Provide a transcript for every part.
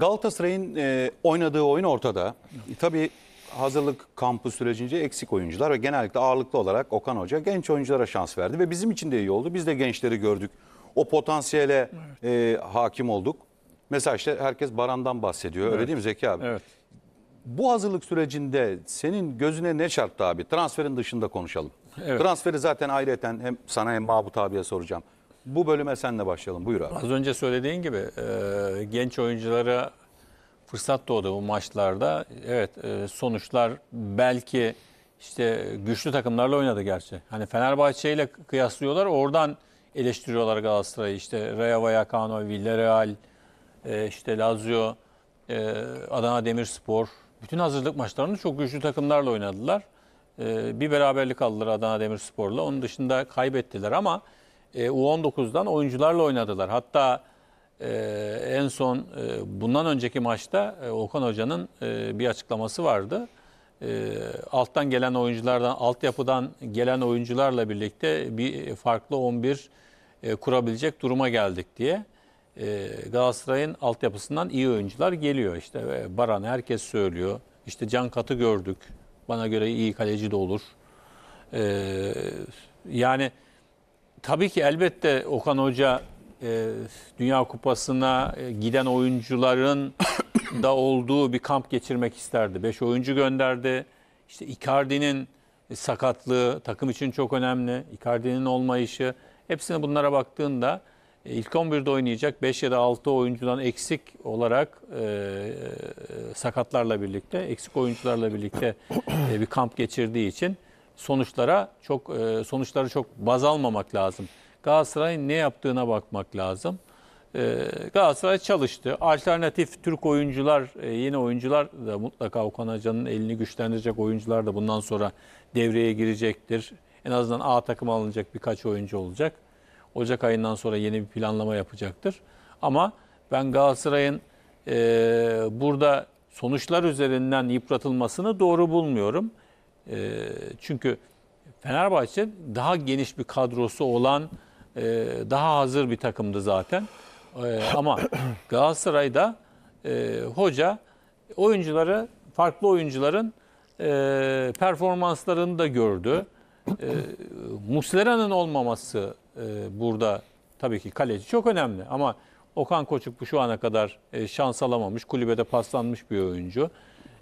Galatasaray'ın e, oynadığı oyun ortada. E, tabii hazırlık kampı sürecince eksik oyuncular ve genellikle ağırlıklı olarak Okan Hoca genç oyunculara şans verdi ve bizim için de iyi oldu. Biz de gençleri gördük. O potansiyele e, hakim olduk. Mesela işte herkes Baran'dan bahsediyor. Öyle değil mi Zeki abi? Evet. Bu hazırlık sürecinde senin gözüne ne çarptı abi? Transferin dışında konuşalım. Evet. Transferi zaten ayrıyeten hem sana hem Mahmut abiye soracağım bu bölüme senle başlayalım. Buyur abi. Az önce söylediğin gibi e, genç oyunculara fırsat doğdu bu maçlarda. Evet e, sonuçlar belki işte güçlü takımlarla oynadı gerçi. Hani Fenerbahçe ile kıyaslıyorlar. Oradan eleştiriyorlar Galatasaray'ı. İşte Rayo Vallecano, Villarreal, e, işte Lazio, e, Adana Demirspor. Bütün hazırlık maçlarını çok güçlü takımlarla oynadılar. E, bir beraberlik aldılar Adana Demirspor'la. Onun dışında kaybettiler ama e, U19'dan oyuncularla oynadılar. Hatta e, en son e, bundan önceki maçta e, Okan Hoca'nın e, bir açıklaması vardı. E, alttan gelen oyunculardan, altyapıdan gelen oyuncularla birlikte bir farklı 11 e, kurabilecek duruma geldik diye. E, Galatasaray'ın altyapısından iyi oyuncular geliyor. işte. E, Baran herkes söylüyor. İşte Can Kat'ı gördük. Bana göre iyi kaleci de olur. E, yani Tabii ki elbette Okan Hoca e, Dünya Kupası'na e, giden oyuncuların da olduğu bir kamp geçirmek isterdi. Beş oyuncu gönderdi. İşte Icardi'nin e, sakatlığı takım için çok önemli. Icardi'nin olmayışı. Hepsine bunlara baktığında e, ilk 11'de oynayacak 5 ya da 6 oyuncudan eksik olarak e, e, sakatlarla birlikte, eksik oyuncularla birlikte e, bir kamp geçirdiği için sonuçlara çok e, sonuçları çok baz almamak lazım. Galatasaray'ın ne yaptığına bakmak lazım. E, Galatasaray çalıştı. Alternatif Türk oyuncular, e, yeni oyuncular da mutlaka Okan Hoca'nın elini güçlendirecek oyuncular da bundan sonra devreye girecektir. En azından A takım alınacak birkaç oyuncu olacak. Ocak ayından sonra yeni bir planlama yapacaktır. Ama ben Galatasaray'ın e, burada sonuçlar üzerinden yıpratılmasını doğru bulmuyorum. Ee, çünkü Fenerbahçe daha geniş bir kadrosu olan e, daha hazır bir takımdı zaten. E, ama Galatasaray'da e, hoca oyuncuları farklı oyuncuların e, performanslarını da gördü. E, Muslera'nın olmaması e, burada tabii ki kaleci çok önemli ama Okan Koçuk bu şu ana kadar e, şans alamamış, kulübede paslanmış bir oyuncu.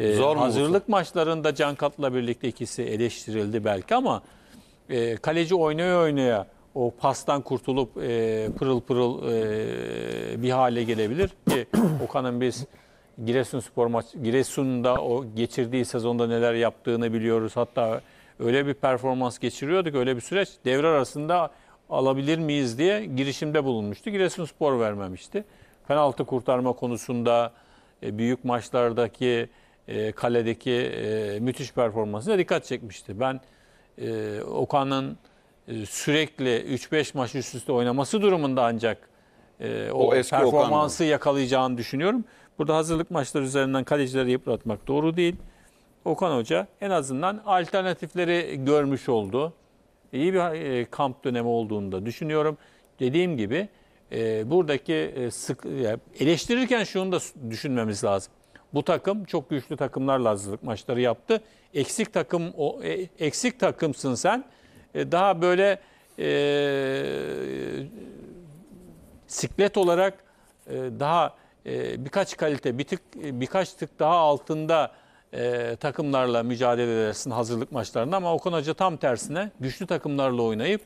Ee, Zor mu hazırlık olsun? maçlarında Can Kat'la birlikte ikisi eleştirildi belki ama e, kaleci oynaya oynaya o pastan kurtulup e, pırıl pırıl e, bir hale gelebilir ki Okan'ın biz Giresun spor maç Giresun'da o geçirdiği sezonda neler yaptığını biliyoruz. Hatta öyle bir performans geçiriyorduk öyle bir süreç devre arasında alabilir miyiz diye girişimde bulunmuştu. Giresun spor vermemişti. Penaltı kurtarma konusunda e, büyük maçlardaki e, kaledeki e, müthiş performansına dikkat çekmişti. Ben e, Okan'ın e, sürekli 3-5 maç üst üste oynaması durumunda ancak e, o, o performansı Okan yakalayacağını düşünüyorum. Burada hazırlık maçları üzerinden kalecileri yıpratmak doğru değil. Okan Hoca en azından alternatifleri görmüş oldu. İyi bir e, kamp dönemi olduğunu da düşünüyorum. Dediğim gibi e, buradaki e, sık, eleştirirken şunu da düşünmemiz lazım. Bu takım çok güçlü takımlarla hazırlık maçları yaptı. Eksik takım o e, eksik takımsın sen. E, daha böyle e, siklet olarak e, daha e, birkaç kalite, bir tık, e, birkaç tık daha altında e, takımlarla mücadele edersin hazırlık maçlarında. Ama Okan Hoca tam tersine güçlü takımlarla oynayıp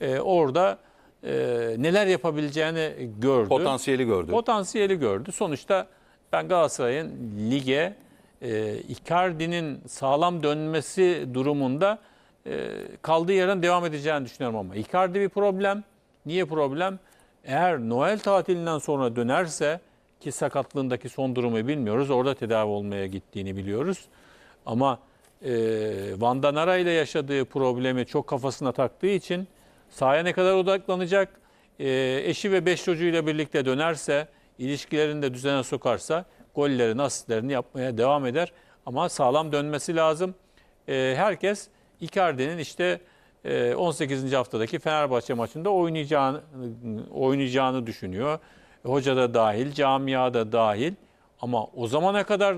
e, orada e, neler yapabileceğini gördü. Potansiyeli gördü. Potansiyeli gördü. Sonuçta ben Galatasaray'ın lige e, Icardi'nin sağlam dönmesi durumunda e, kaldığı yerden devam edeceğini düşünüyorum ama Icardi bir problem. Niye problem? Eğer Noel tatilinden sonra dönerse ki sakatlığındaki son durumu bilmiyoruz. Orada tedavi olmaya gittiğini biliyoruz. Ama e, Van Danara ile yaşadığı problemi çok kafasına taktığı için sahaya ne kadar odaklanacak? E, eşi ve beş çocuğuyla birlikte dönerse ilişkilerini de düzene sokarsa gollerini, asistlerini yapmaya devam eder. Ama sağlam dönmesi lazım. E, herkes Icardi'nin işte e, 18. haftadaki Fenerbahçe maçında oynayacağını, oynayacağını düşünüyor. Hoca da dahil, camia da dahil. Ama o zamana kadar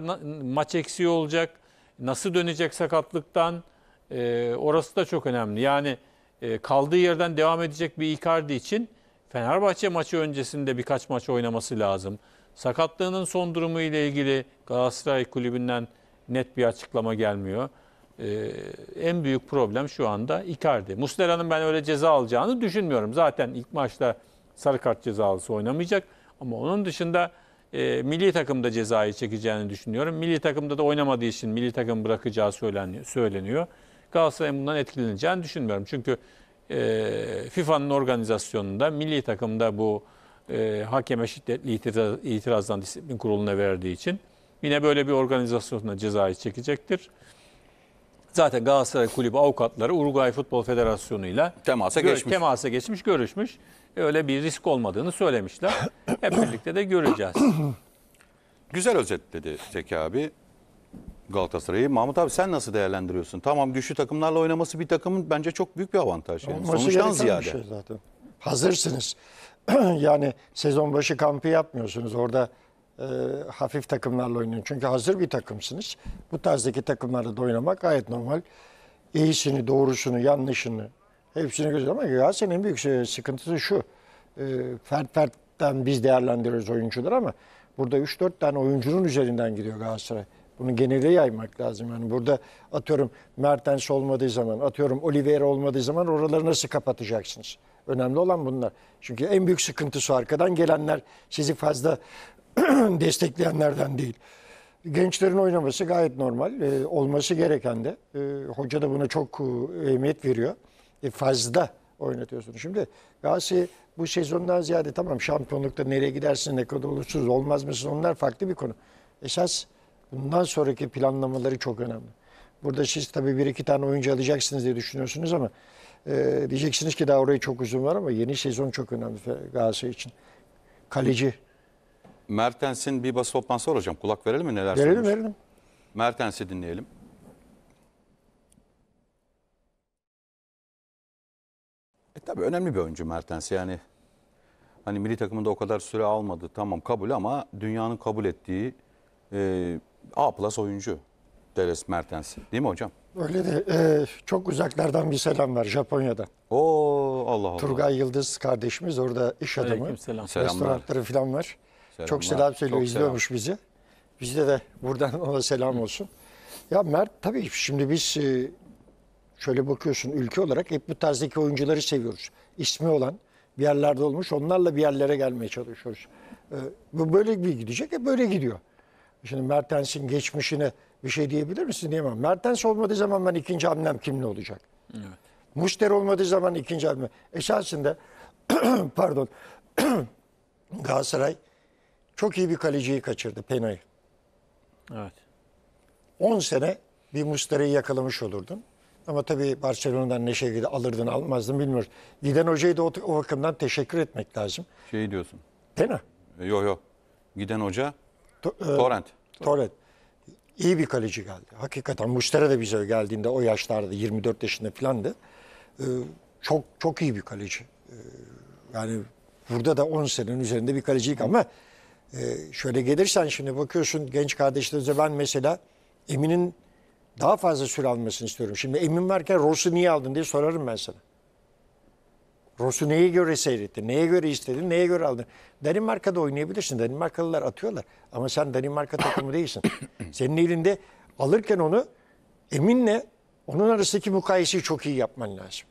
maç eksiği olacak. Nasıl dönecek sakatlıktan? E, orası da çok önemli. Yani e, kaldığı yerden devam edecek bir Icardi için Fenerbahçe maçı öncesinde birkaç maç oynaması lazım. Sakatlığının son durumu ile ilgili Galatasaray kulübünden net bir açıklama gelmiyor. Ee, en büyük problem şu anda Icardi. Muslera'nın ben öyle ceza alacağını düşünmüyorum. Zaten ilk maçta sarı kart cezalısı oynamayacak. Ama onun dışında e, milli takımda cezayı çekeceğini düşünüyorum. Milli takımda da oynamadığı için milli takım bırakacağı söyleniyor. söyleniyor. Galatasaray'ın bundan etkileneceğini düşünmüyorum. Çünkü e, ee, FIFA'nın organizasyonunda milli takımda bu e, hakeme şiddetli itiraz, itirazdan disiplin kuruluna verdiği için yine böyle bir organizasyonuna cezayı çekecektir. Zaten Galatasaray Kulübü avukatları Uruguay Futbol Federasyonu ile temasa, geçmiş. temasa geçmiş, görüşmüş. Öyle bir risk olmadığını söylemişler. Hep birlikte de göreceğiz. Güzel özetledi Zeki abi. Galatasaray'ı. Mahmut abi sen nasıl değerlendiriyorsun? Tamam güçlü takımlarla oynaması bir takımın bence çok büyük bir avantaj. Yani. Olması Sonuçtan ziyade. Şey zaten. Hazırsınız. yani sezon başı kampı yapmıyorsunuz. Orada e, hafif takımlarla oynuyor Çünkü hazır bir takımsınız. Bu tarzdaki takımlarla da oynamak gayet normal. İyisini, doğrusunu, yanlışını hepsini göz ama Galatasaray'ın büyük e, sıkıntısı şu. E, fert fertten biz değerlendiriyoruz oyuncuları ama burada 3-4 tane oyuncunun üzerinden gidiyor Galatasaray. Bunu genele yaymak lazım. Yani burada atıyorum Mertens olmadığı zaman, atıyorum Oliveira olmadığı zaman oraları nasıl kapatacaksınız? Önemli olan bunlar. Çünkü en büyük sıkıntısı arkadan gelenler sizi fazla destekleyenlerden değil. Gençlerin oynaması gayet normal. E, olması gereken de. E, hoca da buna çok e, veriyor. E, fazla oynatıyorsun. Şimdi Galatasaray bu sezondan ziyade tamam şampiyonlukta nereye gidersiniz, ne kadar olursunuz, olmaz mısınız onlar farklı bir konu. Esas bundan sonraki planlamaları çok önemli. Burada siz tabii bir iki tane oyuncu alacaksınız diye düşünüyorsunuz ama e, diyeceksiniz ki daha oraya çok uzun var ama yeni sezon çok önemli Galatasaray için. Kaleci. Mertens'in bir basın toplantısı var hocam. Kulak verelim mi neler Verelim söylemiş? verelim. Mertens'i dinleyelim. E tabii önemli bir oyuncu Mertens yani. Hani milli takımında o kadar süre almadı tamam kabul ama dünyanın kabul ettiği e, A plus oyuncu Teres Mertens değil mi hocam? Öyle de e, çok uzaklardan bir selam var Japonya'dan. Oo Allah Allah. Turgay Yıldız kardeşimiz orada iş adamı. Selam. Restoranları falan var. Selamlar. Çok selam söylüyor çok izliyormuş selam. bizi. Bizde de buradan ona selam olsun. Ya Mert tabii şimdi biz e, şöyle bakıyorsun ülke olarak hep bu tarzdaki oyuncuları seviyoruz. İsmi olan bir yerlerde olmuş onlarla bir yerlere gelmeye çalışıyoruz. E, bu böyle bir gidecek hep böyle gidiyor. Şimdi Mertens'in geçmişine bir şey diyebilir misin? Diyemem. Mertens olmadığı zaman ben ikinci hamlem kimle olacak? Evet. Muster olmadığı zaman ikinci hamlem. Esasında pardon Galatasaray çok iyi bir kaleciyi kaçırdı Pena'yı. Evet. 10 sene bir Muster'i yakalamış olurdun. Ama tabii Barcelona'dan ne şekilde alırdın almazdın bilmiyorum. Giden hocayı da o, o bakımdan teşekkür etmek lazım. Şey diyorsun. Pena. Yok yok. Giden hoca e, Torrent. Torrent. İyi bir kaleci geldi. Hakikaten Muştera de bize geldiğinde o yaşlarda 24 yaşında filandı. E, çok çok iyi bir kaleci. E, yani burada da 10 senenin üzerinde bir kalecilik ama şöyle gelirsen şimdi bakıyorsun genç kardeşlerimize ben mesela Emin'in daha fazla süre almasını istiyorum. Şimdi Emin varken Ross'u niye aldın diye sorarım ben sana. Rosu neye göre seyretti, neye göre istedi, neye göre aldı. Danimarka'da oynayabilirsin. Danimarkalılar atıyorlar. Ama sen Danimarka takımı değilsin. Senin elinde alırken onu Emin'le onun arasındaki mukayeseyi çok iyi yapman lazım.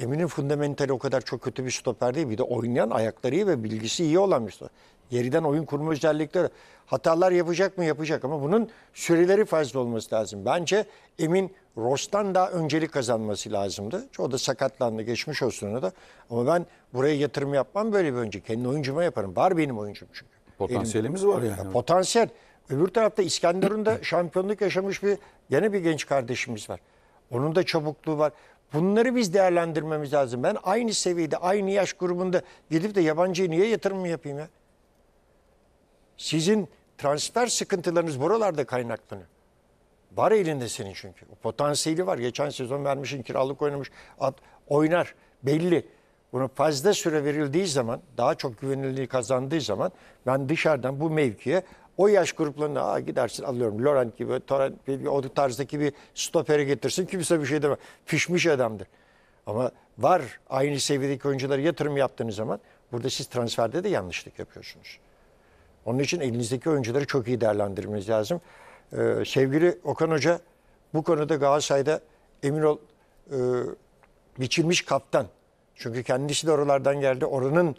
Emin'in fundamentali o kadar çok kötü bir stoper değil. Bir de oynayan ayakları iyi ve bilgisi iyi olan bir stoper. Geriden oyun kurma özellikleri. Hatalar yapacak mı? Yapacak ama bunun süreleri fazla olması lazım. Bence Emin Ros'tan daha öncelik kazanması lazımdı. O da sakatlandı geçmiş olsun ona da. Ama ben buraya yatırım yapmam böyle bir önce. Kendi oyuncuma yaparım. Var benim oyuncum çünkü. Potansiyelimiz Elimde. var yani. Ya, potansiyel. Öbür tarafta İskenderun da şampiyonluk yaşamış bir yeni bir genç kardeşimiz var. Onun da çabukluğu var. Bunları biz değerlendirmemiz lazım. Ben aynı seviyede, aynı yaş grubunda gidip de yabancıya niye yatırım mı yapayım ya? Sizin transfer sıkıntılarınız buralarda kaynaklanıyor. Var elinde senin çünkü. O potansiyeli var. Geçen sezon vermişin kiralık oynamış. At, oynar belli. Bunu fazla süre verildiği zaman daha çok güvenilirliği kazandığı zaman ben dışarıdan bu mevkiye o yaş gruplarına Aa, gidersin alıyorum Laurent gibi, Torrent gibi o tarzdaki bir stopere getirsin kimse bir şey demez. Pişmiş adamdır. Ama var aynı seviyedeki oyunculara yatırım yaptığınız zaman burada siz transferde de yanlışlık yapıyorsunuz. Onun için elinizdeki oyuncuları çok iyi değerlendirmeniz lazım. Ee, sevgili Okan Hoca bu konuda Galatasaray'da emin ol e, biçilmiş kaptan. Çünkü kendisi de oralardan geldi. Oranın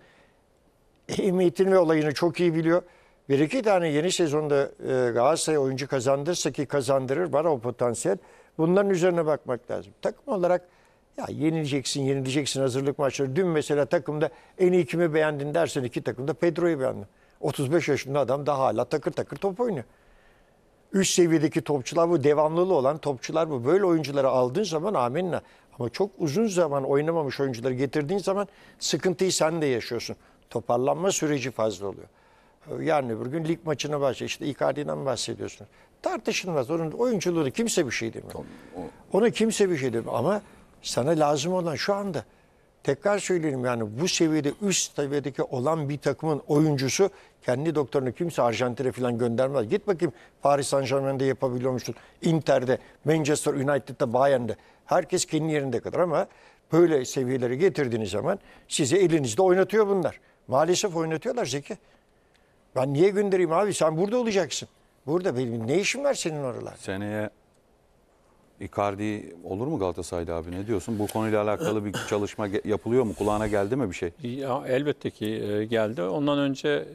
emniyetin ve olayını çok iyi biliyor. Bir iki tane yeni sezonda e, Galatasaray oyuncu kazandırsa ki kazandırır var o potansiyel. Bunların üzerine bakmak lazım. Takım olarak ya yenileceksin, yenileceksin hazırlık maçları. Dün mesela takımda en iyi kimi beğendin dersen iki takımda Pedro'yu beğendim. 35 yaşında adam daha hala takır takır top oynuyor. Üst seviyedeki topçular bu, devamlılığı olan topçular bu. Böyle oyuncuları aldığın zaman amenna. Ama çok uzun zaman oynamamış oyuncuları getirdiğin zaman sıkıntıyı sen de yaşıyorsun. Toparlanma süreci fazla oluyor. Yani öbür gün lig maçına başla. İşte Icardi'den bahsediyorsun. Tartışılmaz. Onun oyunculuğunu kimse bir şey demiyor. Ona kimse bir şey demiyor. Ama sana lazım olan şu anda tekrar söyleyeyim yani bu seviyede üst seviyedeki olan bir takımın oyuncusu kendi doktorunu kimse Arjantin'e falan göndermez. Git bakayım Paris Saint Germain'de yapabiliyormuşsun. Inter'de, Manchester United'da, Bayern'de. Herkes kendi yerinde kadar ama böyle seviyeleri getirdiğiniz zaman sizi elinizde oynatıyor bunlar. Maalesef oynatıyorlar Zeki. Ben niye göndereyim abi sen burada olacaksın. Burada benim ne işim var senin oralarda? Seneye Icardi olur mu Galatasaray'da abi ne diyorsun? Bu konuyla alakalı bir çalışma yapılıyor mu? Kulağına geldi mi bir şey? Ya, elbette ki e, geldi. Ondan önce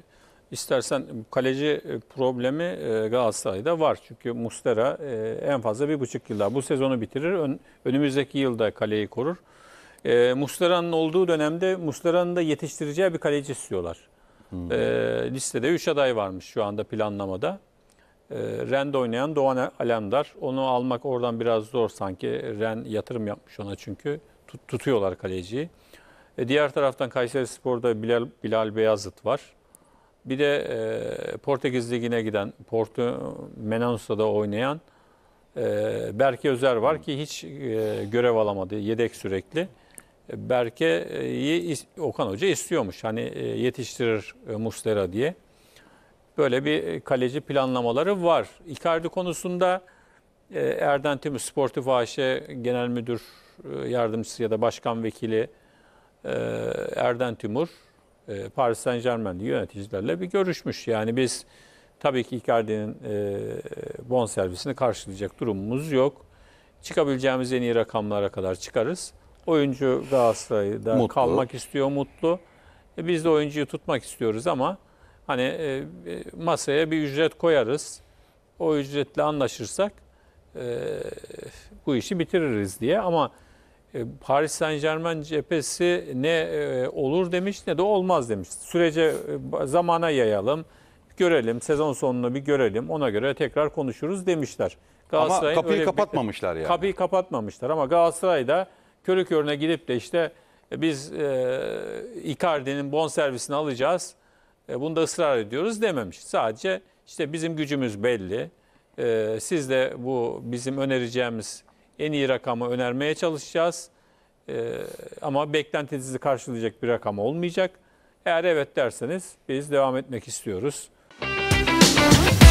istersen kaleci e, problemi e, Galatasaray'da var. Çünkü Mustera en fazla bir buçuk yılda bu sezonu bitirir. Önümüzdeki yılda kaleyi korur. Mustera'nın olduğu dönemde Mustera'nın da yetiştireceği bir kaleci istiyorlar. Hmm. Listede 3 aday varmış şu anda planlamada. Ee, Ren'de oynayan Doğan Alemdar. Onu almak oradan biraz zor sanki. Ren yatırım yapmış ona çünkü. Tut, tutuyorlar kaleciyi. E, diğer taraftan Kayseri Spor'da Bilal, Bilal Beyazıt var. Bir de e, Portekiz Ligi'ne giden, Porto Menanus'ta da oynayan e, Berke Özer var ki hiç e, görev alamadı. Yedek sürekli. E, Berke'yi Okan Hoca istiyormuş. Hani e, yetiştirir e, Mustera diye böyle bir e, kaleci planlamaları var. Icardi konusunda e, Erden Tümü Sportif AŞ Genel Müdür e, Yardımcısı ya da Başkan Vekili Erden Tümur Paris Saint Germain'li yöneticilerle bir görüşmüş. Yani biz tabii ki Icardi'nin bon servisini karşılayacak durumumuz yok. Çıkabileceğimiz en iyi rakamlara kadar çıkarız. Oyuncu Galatasaray'da mutlu. kalmak istiyor, mutlu. Biz de oyuncuyu tutmak istiyoruz ama Hani e, e, masaya bir ücret koyarız. O ücretle anlaşırsak e, bu işi bitiririz diye ama Paris Saint Germain cephesi ne olur demiş ne de olmaz demiş. Sürece zamana yayalım, görelim, sezon sonunu bir görelim, ona göre tekrar konuşuruz demişler. Ama kapıyı kapatmamışlar bir, yani. Kapıyı kapatmamışlar ama Galatasaray da körü körüne gidip de işte biz e, Icardi'nin bon servisini alacağız e, bunda ısrar ediyoruz dememiş. Sadece işte bizim gücümüz belli. E, siz de bu bizim önereceğimiz en iyi rakamı önermeye çalışacağız. E, ama beklentinizi karşılayacak bir rakam olmayacak. Eğer evet derseniz biz devam etmek istiyoruz. Müzik